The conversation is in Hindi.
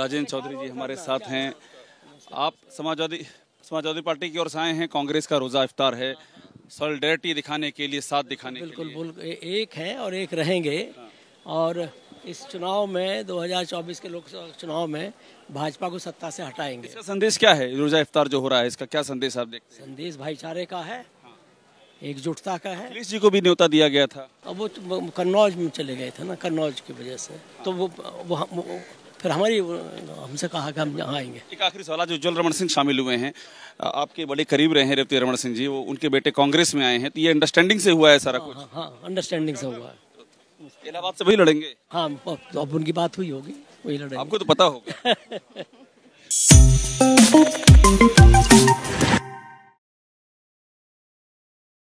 राजेंद्र चौधरी जी हमारे साथ हैं आप समाजवादी समाजवादी पार्टी की ओर से आए हैं कांग्रेस का रोज़ा इफ्तार है सॉलिडरिटी दिखाने के लिए साथ दिखाने बिल्कुल बिल्कुल एक है और एक रहेंगे हाँ। और इस चुनाव में 2024 के लोकसभा चुनाव में भाजपा को सत्ता से हटाएंगे इसका संदेश क्या है रोजा इफ्तार जो हो रहा है इसका क्या संदेश आप देखते हैं संदेश भाईचारे का है हाँ। एकजुटता का है अखिलेश जी को भी न्योता दिया गया था अब तो, वो कन्नौज में चले गए थे ना कन्नौज की वजह से तो वो, वो, वो फिर हमारी हमसे कहा कि हम यहाँ आएंगे एक आखिरी सवाल जो उज्ज्वल रमन सिंह शामिल हुए हैं आपके बड़े करीब रहे हैं रेवती रमन सिंह जी वो उनके बेटे कांग्रेस में आए हैं तो ये अंडरस्टैंडिंग से हुआ है सारा कुछ हाँ अंडरस्टैंडिंग हाँ, हाँ, से हुआ है इलाहाबाद से वही लड़ेंगे हाँ अब उनकी बात हुई होगी वही लड़ेंगे आपको तो पता होगा